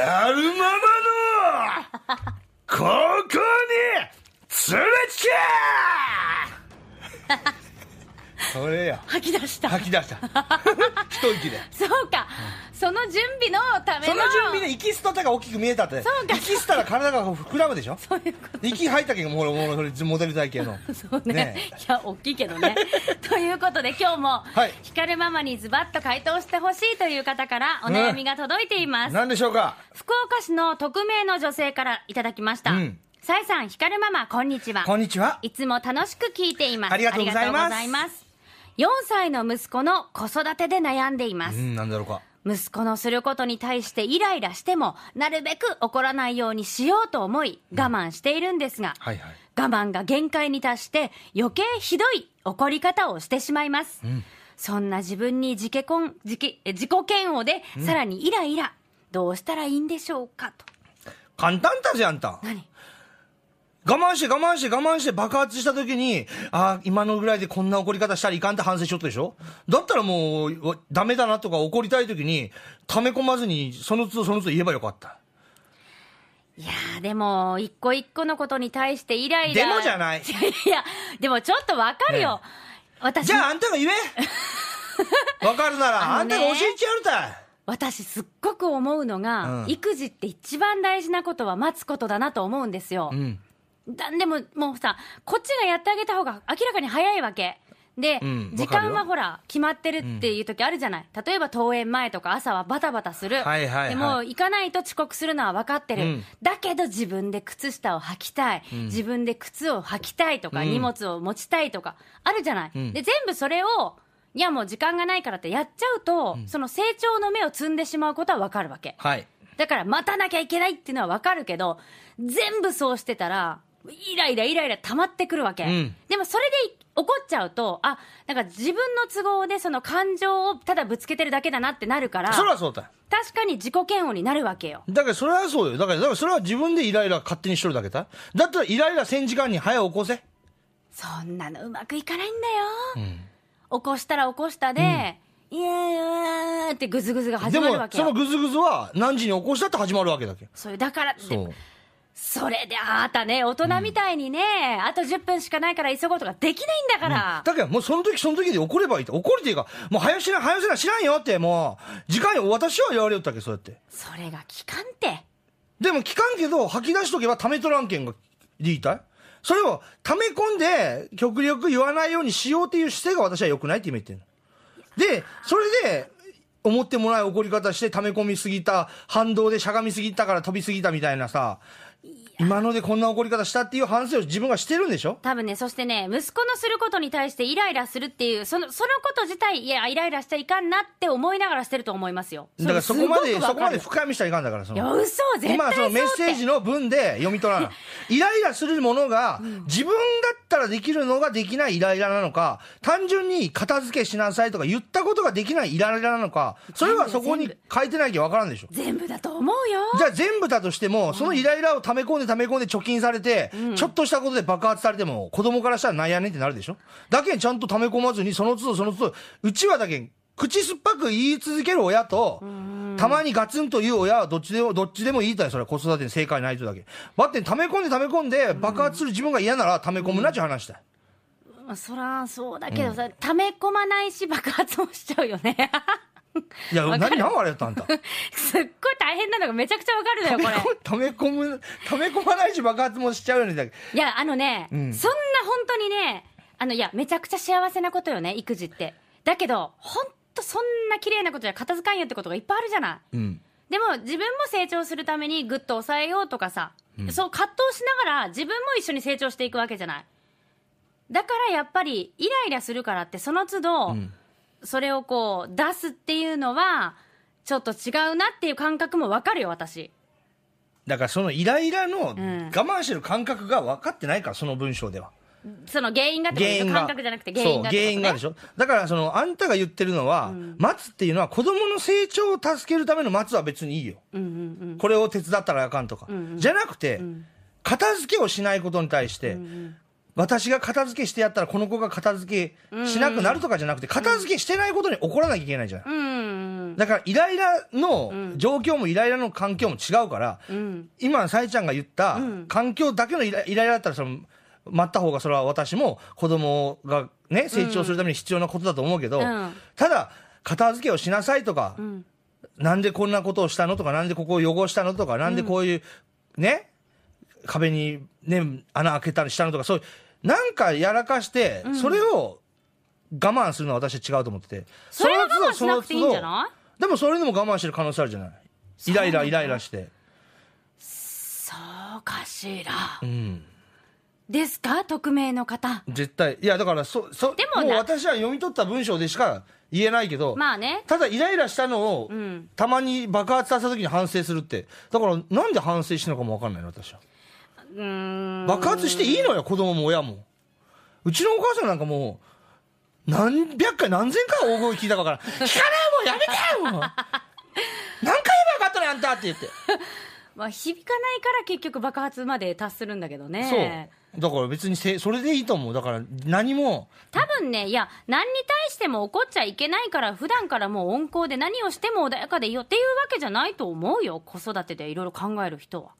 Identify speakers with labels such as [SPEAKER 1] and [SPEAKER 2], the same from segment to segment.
[SPEAKER 1] やるままのここに連れてけ それや吐き出した吐き出した 一息で
[SPEAKER 2] そうか、うんその準備のためのその準備で
[SPEAKER 1] 息吸った手が大きく見えたってそうか息したら体が膨らむでしょそういうこと息吐いたけどもうモデル体型の
[SPEAKER 2] そうねねいや大きいけどね ということで今日も、はい、光ママにズバッと回答してほしいという方からお悩みが届いています、何、うん、でしょうか福岡市の匿名の女性からいただきました、うんささん、光るママ、こんにちは。こんにちは。いつも楽しく聞いています。ありがとうございます。4歳の息子の子育てで悩んでいます。うん、なんだろうか。息子のすることに対してイライラしてもなるべく怒らないようにしようと思い我慢しているんですが、はいはい、我慢が限界に達して余計ひどい怒り方をしてしまいます、うん、そんな自分に自己婚自己自己嫌悪で、さらにイライラどうしたらいいんでしょうかと
[SPEAKER 1] 簡単だぜあんた何我慢して我慢して我慢して爆発した時に、ああ、今のぐらいでこんな怒り方したらいかんって反省しよったでしょだったらもう、ダメだなとか怒りたい時に、溜め込まずに、その都度その都度言えばよかった。
[SPEAKER 2] いやでも、一個一個のことに対してイライラ。でもじゃない。いや、でもちょっとわかるよ。ね、私。じゃああんたが言え
[SPEAKER 1] わかるなら、あ,、んたが教え
[SPEAKER 2] ちゃうたい。私すっごく思うのが、うん、育児って一番大事なことは待つことだなと思うんですよ。うんだでももうさこっちがやってあげた方が明らかに早いわけで、うん、時間はほら決まってるっていう時あるじゃない、うん、例えば登園前とか朝はバタバタする、はいはいはい、でも行かないと遅刻するのは分かってる、うん、だけど自分で靴下を履きたい、自分で靴を履きたいとか、荷物を持ちたいとかあるじゃない、で全部それをいやもう時間がないからってやっちゃうと、その成長の芽を摘んでしまうことは分かるわけ、はい、だから待たなきゃいけないっていうのは分かるけど全部そうしてたらイライライライラ溜まってくるわけ、うん、でもそれで怒っちゃうとあなんか自分の都合でその感情をただぶつけてるだけだなってなるからそりゃそうだ確かに自己嫌悪になるわけよ
[SPEAKER 1] だからそれはそうよだからだからそれは自分でイライラ勝手にしとるだけだだったらイライラせ時間に早起こせ
[SPEAKER 2] そんなのうまくいかないんだよ、うん、起こしたら起こしたで、うん、イエーイってぐずぐずが始まるわけでもそのぐずぐ
[SPEAKER 1] ずは何時に起こしたって始まるわけだけ
[SPEAKER 2] それだからそうそれであなたね、大人みたいにね、うん、あと10分しかないから急ごうとかできないんだから。うん、
[SPEAKER 1] だけど、もうその時その時で怒ればいいって、怒るっていうか、もう早しな、早しな、知らんよって、もう、時間よ、私は言われよったけ、そうやって。
[SPEAKER 2] それが聞かんって。
[SPEAKER 1] でも聞かんけど、吐き出しとけばためとらんけんが、言いたいそれを溜め込んで、極力言わないようにしようっていう姿勢が私は良くないって今言ってんの。で、それで、思ってもない怒り方して溜め込みすぎた、反動でしゃがみすぎたから飛びすぎたみたいなさ、今のでこんな怒り方したっていう反省を自分がしてるんでしょ
[SPEAKER 2] 多分ね、そしてね、息子のすることに対してイライラするっていう、その、そのこと自体、いや、イライラしちゃいかんなって思いながらしてると思いますよ。だからそこまで、そこまで深
[SPEAKER 1] みしちゃいかんだから、その。いや、嘘絶対今そのメッセージの文で読み取らない。イライラするものが、自分だったらできるのができないイライラなのか、単純に片付けしなさいとか言ったことができないイライラなのか、それはそこに書いてないきゃ分からんでしょ。全
[SPEAKER 2] 部だと思うよ。
[SPEAKER 1] じゃあ全部だとしても、そのイライラを溜め込んで溜め込んで貯金されて、うん、ちょっとしたことで爆発されても、子供からしたらなんやねんってなるでしょだけちゃんと溜め込まずに、その都度その都度、うちはだけん、口酸っぱく言い続ける親と、たまにガツンと言う親はどっちでも、どっちでもいいそれは子育てに正解ないとだけ。バッテン溜め込んで溜め込んで爆発する自分が嫌なら溜め込むなっちゅう話だ。
[SPEAKER 2] うん、そら、そうだけどさ、うん、溜め込まないし爆発もしちゃうよね。
[SPEAKER 1] いや、何、何あれやったんだ。
[SPEAKER 2] すっごい大変なのがめちゃくちゃわかるのよ、これ。
[SPEAKER 1] 溜め込む、溜め込まないし爆発もしちゃうよね。
[SPEAKER 2] いや、あのね、うん、そんな本当にね、あの、いや、めちゃくちゃ幸せなことよね、育児って。だけど、本当そんな綺麗なことじゃ片付かんよってことがいっぱいあるじゃない。うん、でも、自分も成長するためにぐっと抑えようとかさ、うん、そう葛藤しながら自分も一緒に成長していくわけじゃない。だからやっぱり、イライラするからって、その都度、うんそれをこう出すっていうのはちょっと違うなっていう感覚も分かるよ私
[SPEAKER 1] だからそのイライラの我慢してる感覚が分かってないから、その文章では
[SPEAKER 2] その原因がってこと感覚じゃなくて原因が、ね、原因がでし
[SPEAKER 1] ょだからそのあんたが言ってるのは、うん、待つっていうのは子供の成長を助けるための待つは別にいいよ、うんうんうん、これを手伝ったらあかんとか、うんうん、じゃなくて、うん、片付けをしないことに対して、うんうん、私が片付けしてやったらこの子が片付けしなくなるとかじゃなくて、片付けしてないことに怒らなきゃいけないじゃな
[SPEAKER 2] い。
[SPEAKER 1] だからイライラの状況もイライラの環境も違うから、今、さえちゃんが言った環境だけのイライラだったらその、待った方がそれは私も子供がね、成長するために必要なことだと思うけど、ただ、片付けをしなさいとか、なんでこんなことをしたのとか、なんでここを汚したのとか、なんでこういう、ね、壁にね、穴開けたりしたのとか、そういう、なんかやらかして、それを我慢するのは私は違うと思ってて。それは我慢しなくていいんじゃないでもそれでも我慢してる可能性あるじゃないイライライライラして。
[SPEAKER 2] そうかしら。うん。ですか匿名の方。
[SPEAKER 1] 絶対。いや、だから、そ、そ、でももう私は読み取った文章でしか言えないけど、まあね。ただ、イライラしたのを、うん、たまに爆発させた時に反省するって。だから、なんで反省したのかもわかんないの、私は。
[SPEAKER 2] 爆発していいの
[SPEAKER 1] よ、子供も親も。うちのお母さんなんかもう、何百回、何千回大声聞いたから、聞かないもん、やめてよ 何回言えばよかったのあんたって言って。
[SPEAKER 2] まあ、響かないから結局爆発まで達するんだけどね。
[SPEAKER 1] そう。だから別にせ、それでいいと思う。だから何も。
[SPEAKER 2] 多分ね、いや、何に対しても怒っちゃいけないから、普段からもう温厚で何をしても穏やかでいいよっていうわけじゃないと思うよ。子育てでいろいろ考える人は。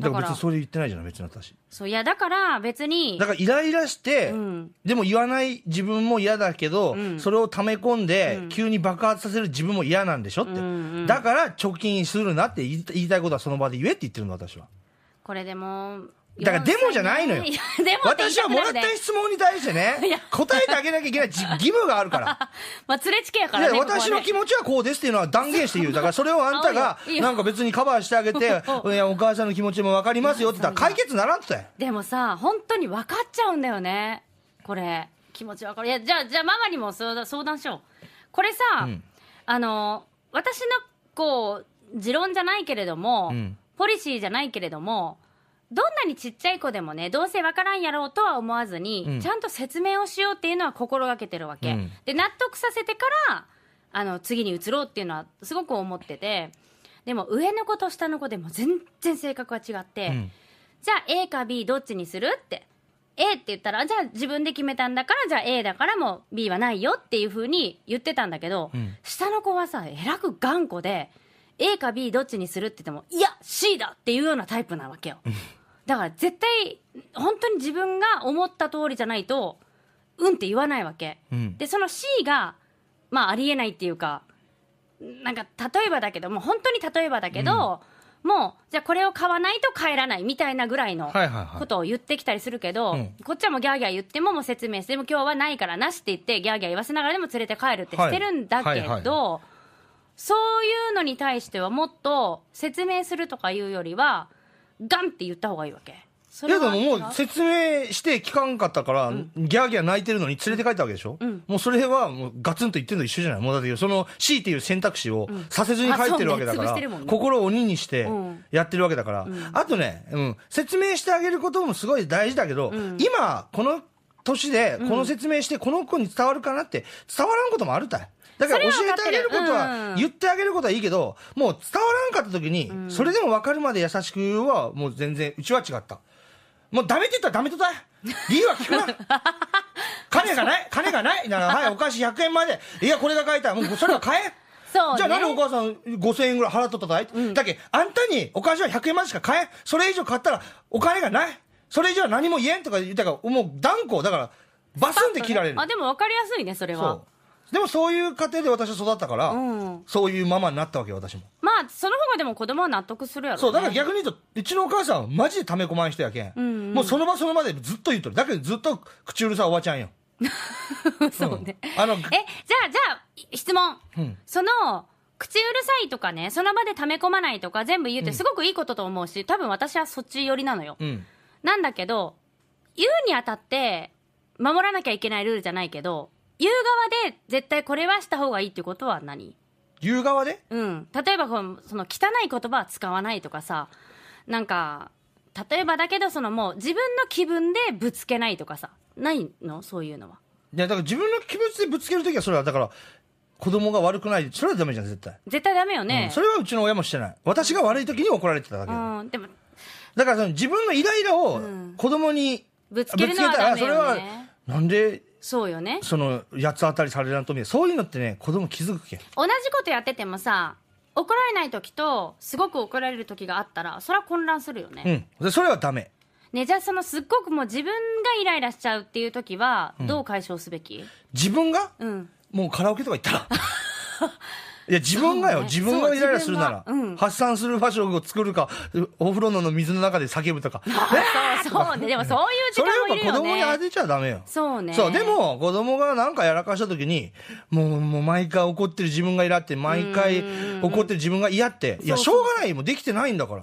[SPEAKER 1] だから別にそれ言ってないじゃない別に私
[SPEAKER 2] そういやだから別にだからイ
[SPEAKER 1] ライラして、うんでも言わない自分も嫌だけど、うんそれを溜め込んで、急に爆発させる自分も嫌なんでしょって、うんうんだから貯金するなってい言いたいことはその場で言えって言ってるの私は
[SPEAKER 2] これでも
[SPEAKER 1] だからデモじゃないのよ。
[SPEAKER 2] 私はもらった質問に対してね、
[SPEAKER 1] 答えてあげなきゃいけない義務があるから。
[SPEAKER 2] まあ、連れちけやから、ね、私の気持
[SPEAKER 1] ちはこうですっていうのは断言して言う。だからそれをあんたが、なんか別にカバーしてあげて、お母さんの気持ちもわかりますよって言ったら解決ならんって。
[SPEAKER 2] でもさ、本当に分かっちゃうんだよね。これ。気持ちわかる。いや、じゃあ、じゃあママにも相談相談しよう。これさ、あの、私の、こう、持論じゃないけれども、ポリシーじゃないけれども、どんなにちっちゃい子でもねどうせわからんやろうとは思わずに、うん、ちゃんと説明をしようっていうのは心がけてるわけ、うん、で納得させてからあの次に移ろうっていうのはすごく思っててでも上の子と下の子でも全然性格は違って、うん、じゃあ A か B どっちにするって A って言ったらじゃあ自分で決めたんだからじゃあ A だからも B はないよっていうふうに言ってたんだけど、下の子はさえらく頑固で A か B どっちにするって言ってもいや C だっていうようなタイプなわけよ。だから絶対本当に自分が思った通りじゃないとうんって言わないわけ、うん、でその C がまあありえないっていうかなんか例えばだけどもう本当に例えばだけど、うん、もうじゃあこれを買わないと帰らないみたいなぐらいのことを言ってきたりするけど、はいはいはい、こっちはもうギャーギャー言ってももう説明してでも今日はないからなしって言ってギャーギャー言わせながらでも連れて帰るってしてるんだけど、はいはいはい、そういうのに対してはもっと説明するとかいうよりはガンって言った方がいいわけいやでももう説
[SPEAKER 1] 明して聞かんかったから、うん、ギャーギャー泣いてるのに連れて帰ったわけでしょ、うん、もうそれはもうガツンと言ってるの一緒じゃないもうだってその C っていう選択肢をさせずに帰ってるわけだから、うんね心を鬼にしてやってるわけだから、あとね、うん、説明してあげることもすごい大事だけど、今この年で、この説明して、この子に伝わるかなって、伝わらんこともあるたい。だから教えてあげることは、言ってあげることはいいけど、もう伝わらんかった時に、それでも分かるまで優しくは、もう全然、うちは違った。もうダメって言ったらダメとたい。理由は聞くな。金がない、金がないなら、はい、お菓子100円まで。いや、これが買いたい。もうそれは買え。じゃあなんでお母さん5000円ぐらい払っとっただい、うん、だけあんたにお菓子は100円までしか買え。それ以上買ったらお金がない。それ以上何も言えんとか言ったから、もう断固、だから、バスンって切られる。あ、
[SPEAKER 2] でも分かりやすいね、それは。
[SPEAKER 1] でもそういう家庭で私は育ったから、うん、そういうママになったわけよ、私も。
[SPEAKER 2] まあ、その方がでも子供は納得するやろ、ね、そう、だから逆に言
[SPEAKER 1] うと、うちのお母さんはマジで溜め込まん人やけんうんうん、もうその場その場でずっと言うとる。だけどずっと口うるさいおばちゃんよ。
[SPEAKER 2] そうね、うん、あのえ、じゃあ、じゃあ、質問。うん、その、口うるさいとかね、その場で溜め込まないとか全部言うってすごくいいことと思うし、多分私はそっち寄りなのよ。うんなんだけど、言うにあたって、守らなきゃいけないルールじゃないけど、言う側で絶対これはした方がいいってことは何
[SPEAKER 1] 言う側でうん。
[SPEAKER 2] 例えばこの、その汚い言葉は使わないとかさ、なんか、例えばだけど、そのもう自分の気分でぶつけないとかさ、ないのそういうのは。いや、だから自分の気持ちでぶつけるときは、そ
[SPEAKER 1] れはだから、子供が悪くない。それはダメじゃん、絶対。
[SPEAKER 2] 絶対ダメよね、うん、
[SPEAKER 1] それはうちの親もしてない。私が悪いときに怒られてただけだ、うん。でも、だからその自分のイライラを子供に
[SPEAKER 2] ぶつけたら、それは、なんで、そうよね。そ
[SPEAKER 1] の、八つ当たりされるなとみそういうのってね、子供気づくけん。
[SPEAKER 2] 同じことやっててもさ、怒られない時と、すごく怒られる時があったら、それは混乱するよね。
[SPEAKER 1] うん。それはダメ。
[SPEAKER 2] ね、じゃあそのすっごくもう自分がイライラしちゃうっていう時は、どう解消すべき、うん、
[SPEAKER 1] 自分が、うん、もうカラオケとか行ったら。いや、自分がよ、自分がイライラするなら、発散する場所を作るか、お風呂の水の中で叫ぶとか。そ
[SPEAKER 2] うそうね、でもそういう時間もいるよね。それは子供に当てちゃダメよ。そうね。そう、で
[SPEAKER 1] も子供がなんかやらかした時に、もう、もう毎回怒ってる自分がイラって、毎回怒ってる自分が嫌って、いや、しょうがないもうできてないんだから。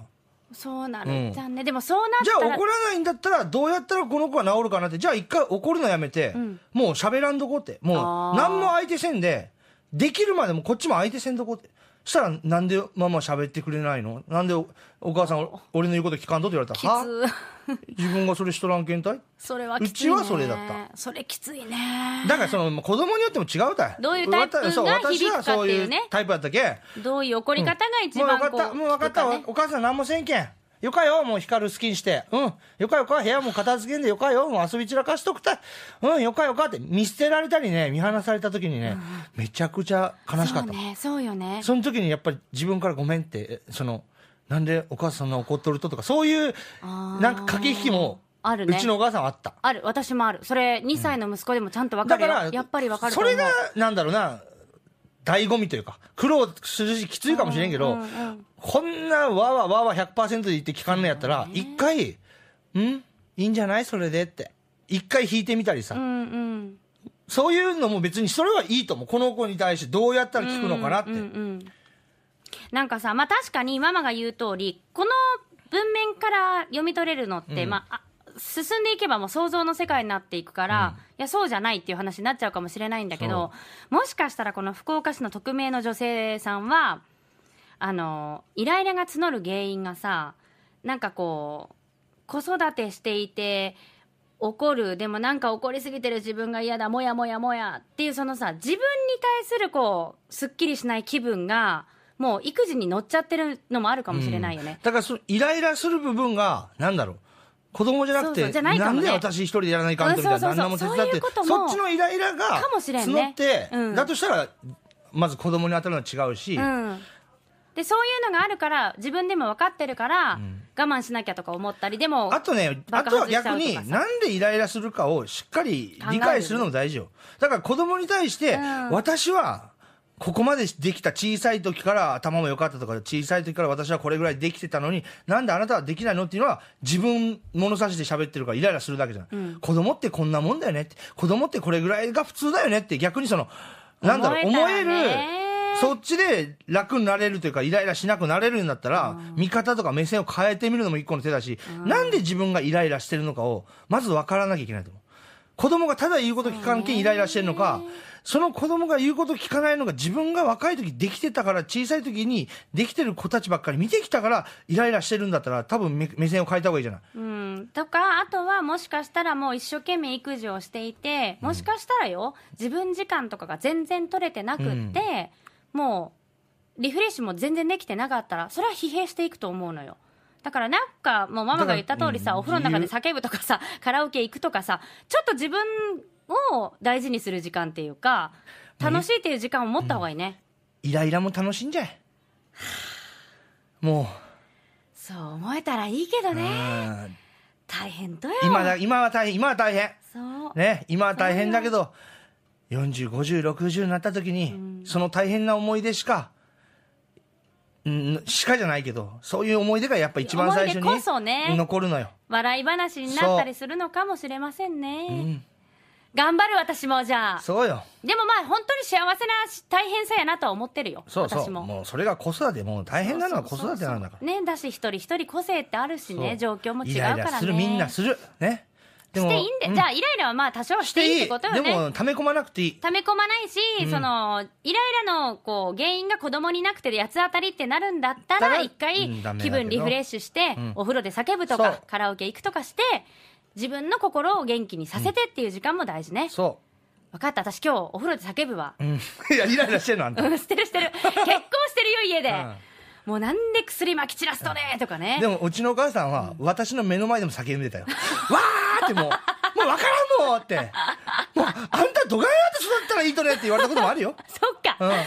[SPEAKER 2] そうなるじゃんね、でもそうなったらじゃあ怒らないんだったらどうやっ
[SPEAKER 1] たらこの子は治るかなってじゃあ一回怒るのやめて、もう喋らんとこってもう何も相手せんでできるまでもこっちも相手せんとこって。したら、なんでママ喋ってくれないのなんでお母さん俺の言うこと聞かんとって言われたら、自分がそれしとらんけんたい
[SPEAKER 2] それはきつい、ね、うちはそれだった。それきついね。
[SPEAKER 1] だからその、子供によっても違うたい。
[SPEAKER 2] どういうタイプが響くかっていうね。うう
[SPEAKER 1] タイプだったけ
[SPEAKER 2] どういう怒り方が一番こう、うん、もう分かった、もう分かっ
[SPEAKER 1] た、お母さん何もせんけん。よかよ、もう光る好きにして。うん。よかよか、部屋も片付けんでよかよ、もう遊び散らかしとくたうん、よかよかって見捨てられたりね、見放された時にね、うん、めちゃくちゃ悲しかった。そうね、
[SPEAKER 2] そうよね。そ
[SPEAKER 1] の時にやっぱり自分からごめんって、その、なんでお母さんが怒っとるととか、そういう、なんか駆け引きも、
[SPEAKER 2] あるね、うちのお母さんはあった。ある、私もある。それ、2歳の息子でもちゃんと分かるよ。だから、やっぱり分かるそれが、
[SPEAKER 1] なんだろうな、醍醐味というか、苦労するし、きついかもしれんけど、うんうんうんこんなわわわわ100%で言って聞かんのやったら、一回、うんいいんじゃないそれでって。一回弾いてみたりさ。う
[SPEAKER 2] んうん、
[SPEAKER 1] そういうのも別に、それはいいと思う。この子に対してどうやったら聞くのかなって。うんうんうん、
[SPEAKER 2] なんかさ、まあ確かにママが言う通り、この文面から読み取れるのって、うん、まあ、進んでいけばもう想像の世界になっていくから、うん、いやそうじゃないっていう話になっちゃうかもしれないんだけどもしかしたらこの福岡市の匿名の女性さんはあのイライラが募る原因がさなんかこう子育てしていて怒るでもなんか怒りすぎてる自分が嫌だもやもやもやっていうそのさ自分に対するこうすっきりしない気分がもう育児に乗っちゃってるのもあるかもしれないよね、うん、
[SPEAKER 1] だからそイライラする部分がなんだろう子供じゃなくてそうそうな、ね,、んで私一人でやらないかんとみたいな旦那も手伝ってそっちのイライラが募って、ねうん、だとしたらまず子供に当たるのは違うし、う
[SPEAKER 2] ん、でそういうのがあるから自分でも分かってるから、我慢しなきゃとか思ったりでもあとねあとは逆に
[SPEAKER 1] なんでイライラするかをしっかり理解するのも大事よだから子供に対して、私はここまでできた小さい時から頭も良かったとか小さい時から私はこれぐらいできてたのになんであなたはできないのっていうのは自分物差しで喋ってるからイライラするだけじゃない、うん、子供ってこんなもんだよねって子供ってこれぐらいが普通だよねって逆にそのなんだろう思えるそっちで楽になれるというか、イライラしなくなれるんだったら、見方とか目線を変えてみるのも一個の手だし、なんで自分がイライラしてるのかを、まず分からなきゃいけないと思う。子供がただ言うこと聞かんけんイライラしてるのか、その子供が言うこと聞かないのが自分が若い時できてたから、小さい時にできてる子たちばっかり見てきたから、イライラしてるんだったら、多分目目線を変えた方がいいじゃない。
[SPEAKER 2] うん。とか、あとはもしかしたらもう一生懸命育児をしていて、もしかしたらよ、自分時間とかが全然取れてなくって、うんもうリフレッシュも全然できてなかったらそれは疲弊していくと思うのよだからなんかもうママが言った通りさ、お風呂の中で叫ぶとかさ カラオケ行くとかさちょっと自分を大事にする時間っていうか楽しいっていう時間を持った方がいいね、
[SPEAKER 1] うん、イライラも楽しんじゃえもう
[SPEAKER 2] そう思えたらいいけど
[SPEAKER 1] ね
[SPEAKER 2] 大変だよ今だ
[SPEAKER 1] 今は大変今は大変
[SPEAKER 2] そうね
[SPEAKER 1] 今は大変だけど405060になった時に、その大変な思い出しか、うん、しかじゃないけどそういう思い出がやっぱ一番最初に、残るのよ
[SPEAKER 2] 笑い話になったりするのかもしれませんね、うん、頑張る私もじゃあそうよでもまあ本当に幸せな大変さやなとは思ってるよそうそう私も
[SPEAKER 1] もうそれが子育てもう大変なのは子育てなんだか
[SPEAKER 2] らねだし一人一人個性ってあるしね状況も違うからねイライラするみんなす
[SPEAKER 1] るねしていいん
[SPEAKER 2] で、うん、じゃあイライラはまあ多少していいってことよね。でも
[SPEAKER 1] 溜め込まなくていい。
[SPEAKER 2] 溜め込まないし、うん、そのイライラのこう原因が子供になくて八つ当たりってなるんだったら一回気分リフレッシュして、うん、お風呂で叫ぶとかカラオケ行くとかして自分の心を元気にさせてっていう時間も大事ね。そう分かった私今日お風呂で叫ぶわ、う
[SPEAKER 1] ん、いやイライラしてるのあんた、う
[SPEAKER 2] ん、してるしてる結婚してるよ家で、うん、もうなんで薬まき散らすとねとかねでも
[SPEAKER 1] うちのお母さんは、私の目の前でも叫んでたよ「わ ーてもう、もう
[SPEAKER 2] 分からんもん
[SPEAKER 1] って。もう、あんドガーって育ったらいいとねって言われたこともあ
[SPEAKER 2] るよ そっか、うん、でも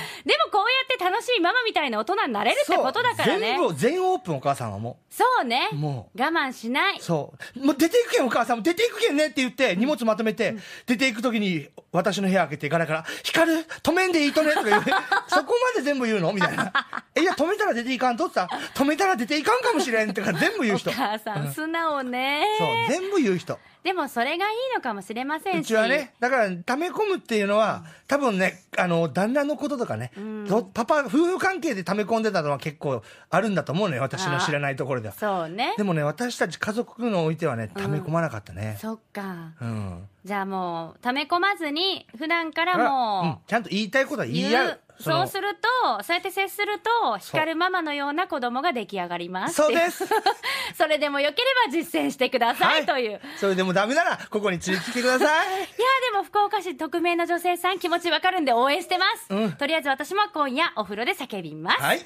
[SPEAKER 2] こうやって楽しいママみたいな大人になれるってことだからね全部
[SPEAKER 1] 全オープンお母さんはも
[SPEAKER 2] うそうねもう我慢しないそうもう出ていくけ
[SPEAKER 1] んお母さんも出ていくけんねって言って荷物まとめて、うん、出ていく時に私の部屋開けてガラガラ「光る止めんでいいとね」とか言う そこまで全部言うのみたいな「いや止めたら出ていかんと」ってさ「止めたら出ていかんかもしれん」とか全部言う人お母さん、うん、
[SPEAKER 2] 素直ねそう全部言う人でもそれがいいのかもしれませんしうちはね
[SPEAKER 1] だからため込むっていうのは、多分ね、あの、旦那のこととかね、うん、パパ、夫婦関係で溜め込んでたのは結構あるんだと思うのよ、私の知らないところでは。そうね。でもね、私たち家族のおいてはね、溜め込まなかったね。
[SPEAKER 2] そっか。うん。じゃあもう、溜め込まずに、普段からもう、うん、
[SPEAKER 1] ちゃんと言いたいことは言い合う。そうす
[SPEAKER 2] ると、そうやって接すると、光るママのような子供が出来上がります。そうです。それでもよければ実践してください、い、という。
[SPEAKER 1] それでもダメなら、ここに注てきて
[SPEAKER 2] ください。いや、でも福岡市匿名の女性さん気持ちわかるんで応援してます。うん、とりあえず私も今夜お風呂で叫びます。はい。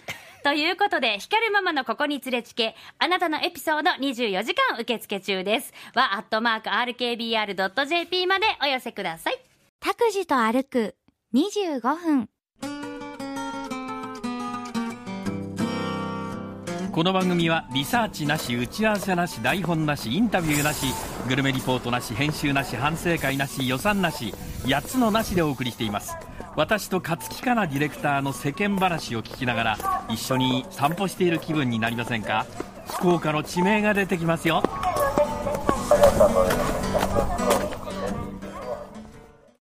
[SPEAKER 2] ということで、光るママのここに連れつけ、あなたのエピソード24時間受付中です。は、アットマーク RKBR.jp までお寄せください。タクジと歩く25分。この番組はリサーチなし打ち合わせなし台本なしインタビューなしグルメリポートなし編集なし反省会なし予算なし8つのなしでお送りしています私と勝木かなディレクターの世間話を聞きながら一緒に散歩している気分になりませんか福岡の地名が出てきますよ